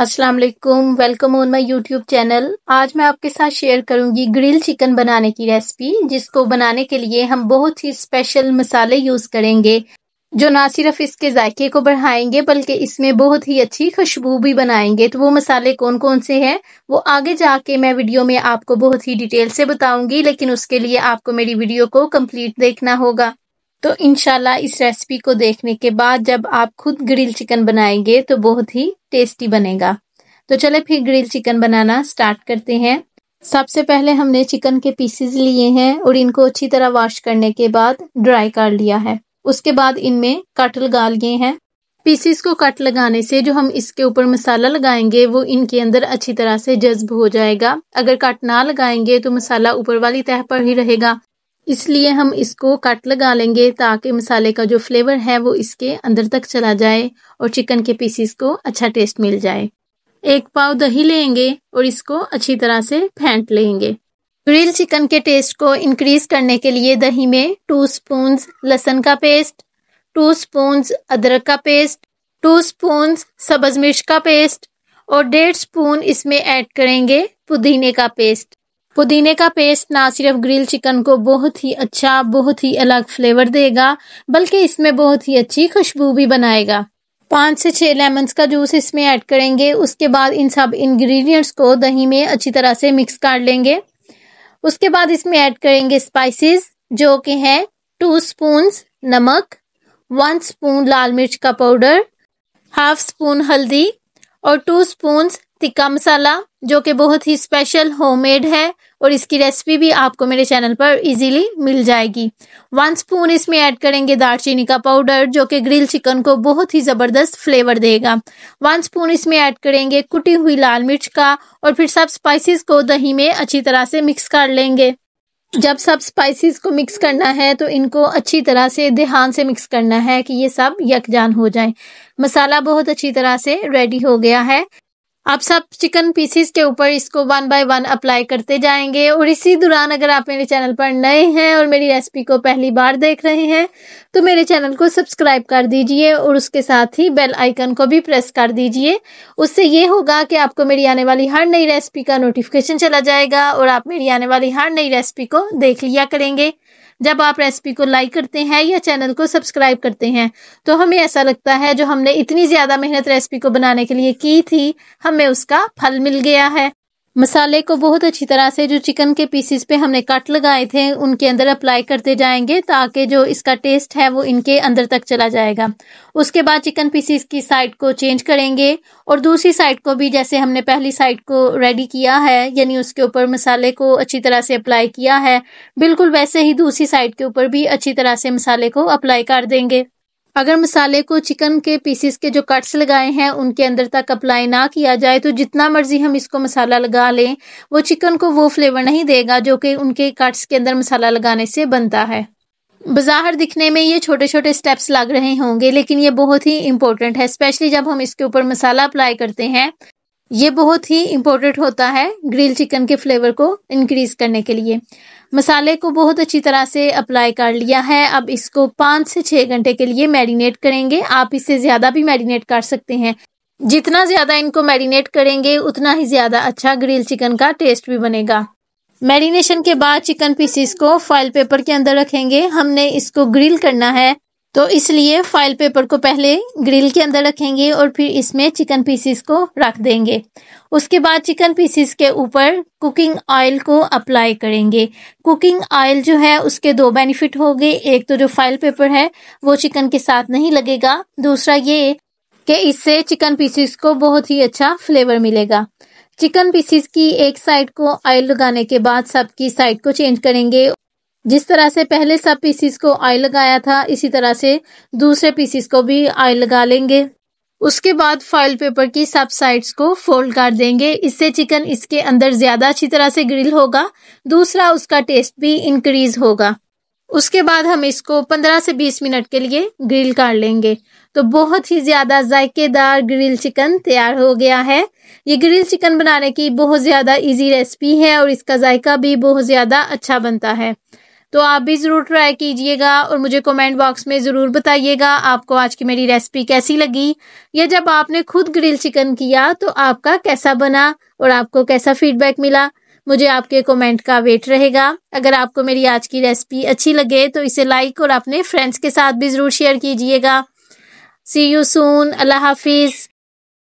अस्सलाम वालेकुम welcome on my YouTube channel आज मैं आपके साथ शेयर करूंगी ग्रिल चिकन बनाने की रेसिपी जिसको बनाने के लिए हम बहुत ही स्पेशल मसाले यूज करेंगे जो ना सिर्फ इसके जायके को बढ़ाएंगे बल्कि इसमें बहुत ही अच्छी खुशबू भी बनाएंगे तो वो मसाले कौन कौन से हैं वो आगे जाके मैं वीडियो में आपको बहुत ही डिटेल से बताऊंगी लेकिन उसके लिए आपको मेरी वीडियो को कंप्लीट देखना होगा तो इनशाला इस रेसिपी को देखने के बाद जब आप खुद ग्रिल चिकन बनाएंगे तो बहुत ही टेस्टी बनेगा तो चले फिर ग्रिल चिकन बनाना स्टार्ट करते हैं सबसे पहले हमने चिकन के पीसेस लिए हैं और इनको अच्छी तरह वॉश करने के बाद ड्राई कर लिया है उसके बाद इनमें कट लगा लिए हैं पीसेस को कट लगाने से जो हम इसके ऊपर मसाला लगाएंगे वो इनके अंदर अच्छी तरह से जज्ब हो जाएगा अगर कट ना लगाएंगे तो मसाला ऊपर वाली तह पर ही रहेगा इसलिए हम इसको कट लगा लेंगे ताकि मसाले का जो फ्लेवर है वो इसके अंदर तक चला जाए और चिकन के पीसीस को अच्छा टेस्ट मिल जाए एक पाव दही लेंगे और इसको अच्छी तरह से फेंट लेंगे ग्रिल चिकन के टेस्ट को इंक्रीज करने के लिए दही में टू स्पून लहसन का पेस्ट टू स्पून अदरक का पेस्ट टू स्पून सब्ज मिर्च का पेस्ट और डेढ़ स्पून इसमें ऐड करेंगे पुदीने का पेस्ट पुदीने का पेस्ट ना सिर्फ ग्रिल चिकन को बहुत ही अच्छा बहुत ही अलग फ्लेवर देगा बल्कि इसमें बहुत ही अच्छी खुशबू भी बनाएगा पाँच से छह लेमन्स का जूस इसमें ऐड करेंगे उसके बाद इन सब इंग्रेडिएंट्स को दही में अच्छी तरह से मिक्स कर लेंगे उसके बाद इसमें ऐड करेंगे स्पाइसेस जो कि हैं टू स्पून नमक वन स्पून लाल मिर्च का पाउडर हाफ स्पून हल्दी और टू स्पून टिक्का मसाला जो कि बहुत ही स्पेशल होममेड है और इसकी रेसिपी भी आपको मेरे चैनल पर इजीली मिल जाएगी वन स्पून इसमें ऐड करेंगे दालचीनी का पाउडर जो कि ग्रिल चिकन को बहुत ही ज़बरदस्त फ्लेवर देगा वन स्पून इसमें ऐड करेंगे कुटी हुई लाल मिर्च का और फिर सब स्पाइसेस को दही में अच्छी तरह से मिक्स कर लेंगे जब सब स्पाइसेस को मिक्स करना है तो इनको अच्छी तरह से ध्यान से मिक्स करना है कि ये सब यकजान हो जाए मसाला बहुत अच्छी तरह से रेडी हो गया है आप सब चिकन पीसीस के ऊपर इसको वन बाय वन अप्लाई करते जाएंगे और इसी दौरान अगर आप मेरे चैनल पर नए हैं और मेरी रेसिपी को पहली बार देख रहे हैं तो मेरे चैनल को सब्सक्राइब कर दीजिए और उसके साथ ही बेल आइकन को भी प्रेस कर दीजिए उससे ये होगा कि आपको मेरी आने वाली हर नई रेसिपी का नोटिफिकेशन चला जाएगा और आप मेरी आने वाली हर नई रेसिपी को देख लिया करेंगे जब आप रेसिपी को लाइक करते हैं या चैनल को सब्सक्राइब करते हैं तो हमें ऐसा लगता है जो हमने इतनी ज़्यादा मेहनत रेसिपी को बनाने के लिए की थी हमें उसका फल मिल गया है मसाले को बहुत अच्छी तरह से जो चिकन के पीसेस पे हमने कट लगाए थे उनके अंदर अप्लाई करते जाएंगे ताकि जो इसका टेस्ट है वो इनके अंदर तक चला जाएगा उसके बाद चिकन पीसेस की साइड को चेंज करेंगे और दूसरी साइड को भी जैसे हमने पहली साइड को रेडी किया है यानी उसके ऊपर मसाले को अच्छी तरह से अप्लाई किया है बिल्कुल वैसे ही दूसरी साइड के ऊपर भी अच्छी तरह से मसाले को अप्लाई कर देंगे अगर मसाले को चिकन के पीसेस के जो कट्स लगाए हैं उनके अंदर तक अप्लाई ना किया जाए तो जितना मर्जी हम इसको मसाला लगा लें वो चिकन को वो फ्लेवर नहीं देगा जो कि उनके कट्स के अंदर मसाला लगाने से बनता है बाजार दिखने में ये छोटे छोटे स्टेप्स लग रहे होंगे लेकिन ये बहुत ही इंपॉर्टेंट है स्पेशली जब हम इसके ऊपर मसाला अप्लाई करते हैं ये बहुत ही इम्पोर्टेंट होता है ग्रिल चिकन के फ्लेवर को इनक्रीज करने के लिए मसाले को बहुत अच्छी तरह से अप्लाई कर लिया है अब इसको पाँच से छः घंटे के लिए मैरिनेट करेंगे आप इससे ज़्यादा भी मैरिनेट कर सकते हैं जितना ज़्यादा इनको मैरिनेट करेंगे उतना ही ज़्यादा अच्छा ग्रिल चिकन का टेस्ट भी बनेगा मैरिनेशन के बाद चिकन पीसीस को फॉइल पेपर के अंदर रखेंगे हमने इसको ग्रिल करना है तो इसलिए फाइल पेपर को पहले ग्रिल के अंदर रखेंगे और फिर इसमें चिकन पीसीस को रख देंगे उसके बाद चिकन पीसीस के ऊपर कुकिंग ऑयल को अप्लाई करेंगे कुकिंग ऑयल जो है उसके दो बेनिफिट होंगे एक तो जो फाइल पेपर है वो चिकन के साथ नहीं लगेगा दूसरा ये कि इससे चिकन पीसीस को बहुत ही अच्छा फ्लेवर मिलेगा चिकन पीसीस की एक साइड को ऑयल लगाने के बाद सबकी साइड को चेंज करेंगे जिस तरह से पहले सब पीसीस को ऑयल लगाया था इसी तरह से दूसरे पीसीस को भी ऑयल लगा लेंगे उसके बाद फॉइल पेपर की सब साइड्स को फोल्ड कर देंगे इससे चिकन इसके अंदर ज़्यादा अच्छी तरह से ग्रिल होगा दूसरा उसका टेस्ट भी इंक्रीज होगा उसके बाद हम इसको 15 से 20 मिनट के लिए ग्रिल कर लेंगे तो बहुत ही ज़्यादा जायकेदार ग्रिल चिकन तैयार हो गया है ये ग्रिल चिकन बनाने की बहुत ज़्यादा इजी रेसिपी है और इसका जायका भी बहुत ज़्यादा अच्छा बनता है तो आप भी ज़रूर ट्राई कीजिएगा और मुझे कमेंट बॉक्स में ज़रूर बताइएगा आपको आज की मेरी रेसिपी कैसी लगी या जब आपने खुद ग्रिल चिकन किया तो आपका कैसा बना और आपको कैसा फीडबैक मिला मुझे आपके कमेंट का वेट रहेगा अगर आपको मेरी आज की रेसिपी अच्छी लगे तो इसे लाइक और अपने फ्रेंड्स के साथ भी ज़रूर शेयर कीजिएगा सी यू सून अल्लाह हाफिज़